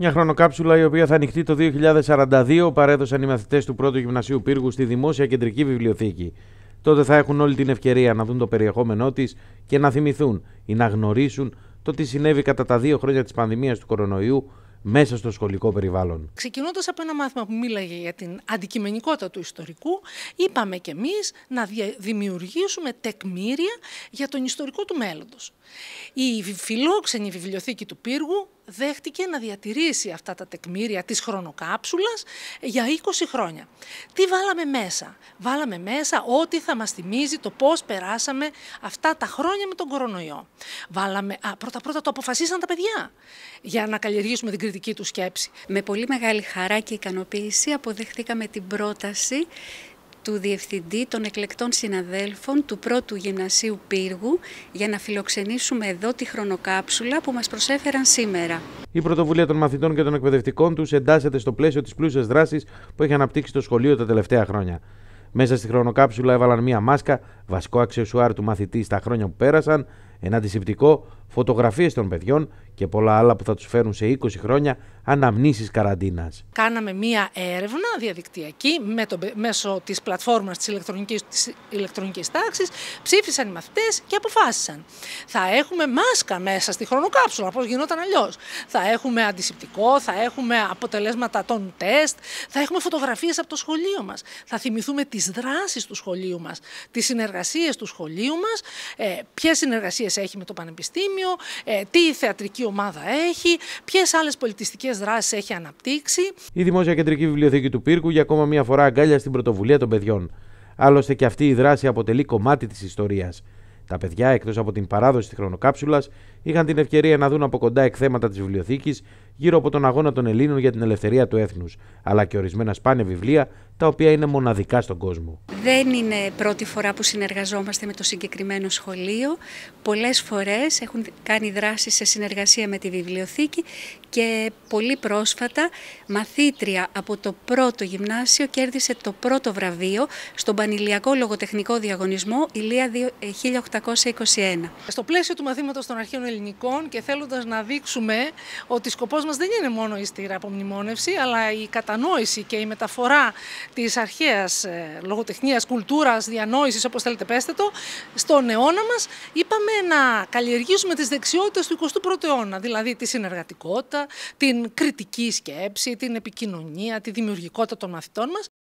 Μια χρονοκάψουλα η οποία θα ανοιχτεί το 2042 παρέδωσαν οι μαθητές του πρώτου γυμνασίου Πύργου στη Δημόσια Κεντρική Βιβλιοθήκη. Τότε θα έχουν όλη την ευκαιρία να δουν το περιεχόμενό της και να θυμηθούν ή να γνωρίσουν το τι συνέβη κατά τα δύο χρόνια της πανδημίας του κορονοϊού μέσα στο σχολικό περιβάλλον. Ξεκινώντας από ένα μάθημα που μίλαγε για την αντικειμενικότητα του ιστορικού, είπαμε κι εμείς να δημιουργήσουμε τεκμήρια για τον ιστορικό του μέλλοντος. Η φιλόξενη βιβλιοθήκη του Πύργου δέχτηκε να διατηρήσει αυτά τα τεκμήρια της χρονοκάψουλας για 20 χρόνια. Τι βάλαμε μέσα. Βάλαμε μέσα ό,τι θα μας θυμίζει το πώς περάσαμε αυτά τα χρόνια με τον κορονοϊό. Βάλαμε, α, πρώτα πρώτα το αποφασίσαν τα παιδιά για να καλλιεργήσουμε την κριτική του σκέψη. Με πολύ μεγάλη χαρά και ικανοποίηση αποδεχτήκαμε την πρόταση του Διευθυντή των Εκλεκτών Συναδέλφων του Πρώτου Γυμνασίου Πύργου για να φιλοξενήσουμε εδώ τη χρονοκάψουλα που μας προσέφεραν σήμερα. Η πρωτοβουλία των μαθητών και των εκπαιδευτικών τους εντάσσεται στο πλαίσιο της πλούσιας δράσης που έχει αναπτύξει το σχολείο τα τελευταία χρόνια. Μέσα στη χρονοκάψουλα έβαλαν μία μάσκα, βασικό αξιοσουάρ του μαθητή στα χρόνια που πέρασαν, ένα αντισηπτικό, φωτογραφίες των παιδιών και πολλά άλλα που θα τους φέρουν σε 20 χρόνια αναμνήσεις καραντίνας. Κάναμε μία έρευνα διαδικτυακή μέσω της πλατφόρμας της ηλεκτρονικής της ηλεκτρονικής τάξης. Ψήφισαν οι μαθητές και αποφάσισαν. Θα έχουμε μάσκα μέσα στη χρονοκάψουλα, όπω γινόταν αλλιώς. Θα έχουμε αντισηπτικό, θα έχουμε αποτελέσματα των τεστ, θα έχουμε φωτογραφίες από το σχολείο μας. Θα θυμηθούμε τις δράσεις του σχολείου μας, τις συνεργασίες του σχολείου μας, ε, ποιες συνεργασίες έχει με το Πανεπιστήμιο, ε, τι θεατρική ομάδα έχει, ποιες άλλες πολιτιστικές δράσεις έχει αναπτύξει. Η Δημόσια Κεντρική Βιβλιοθήκη του Πύργου για ακόμα μια φορά αγκάλια στην πρωτοβουλία των παιδιών. Άλλωστε και αυτή η δράση αποτελεί κομμάτι της ιστορίας. Τα παιδιά, εκτός από την παράδοση της χρονοκάψουλας, είχαν την ευκαιρία να δουν από κοντά εκθέματα της βιβλιοθήκης γύρω από τον αγώνα των Ελλήνων για την ελευθερία του έθνους, αλλά και ορισμένα σπάνια βιβλία τα οποία είναι μοναδικά στον κόσμο. Δεν είναι πρώτη φορά που συνεργαζόμαστε με το συγκεκριμένο σχολείο. Πολλές φορές έχουν κάνει δράσει σε συνεργασία με τη βιβλιοθήκη και πολύ πρόσφατα μαθήτρια από το πρώτο γυμνάσιο κέρδισε το πρώτο βραβείο στον Πανηλιακό Λογοτεχνικό Διαγωνισμό Ηλία 1821. Ε, Στο πλαίσιο του μαθήματος των Αρχαίων Ελληνικών και θέλοντας να δείξουμε ότι σκοπός μας δεν είναι μόνο η στήρα απομνημόνευση, αλλά η κατανόηση και η μεταφορά της αρχαίας ε, λογοτεχνίας, κουλτούρας, διανόησης, όπως θέλετε πέστε το, στον αιώνα μας, είπαμε να καλλιεργήσουμε τις δεξιότητες του 21ου αιώνα. Δηλαδή τη συνεργατικότητα, την κριτική σκέψη, την επικοινωνία, τη δημιουργικότητα των μαθητών μας.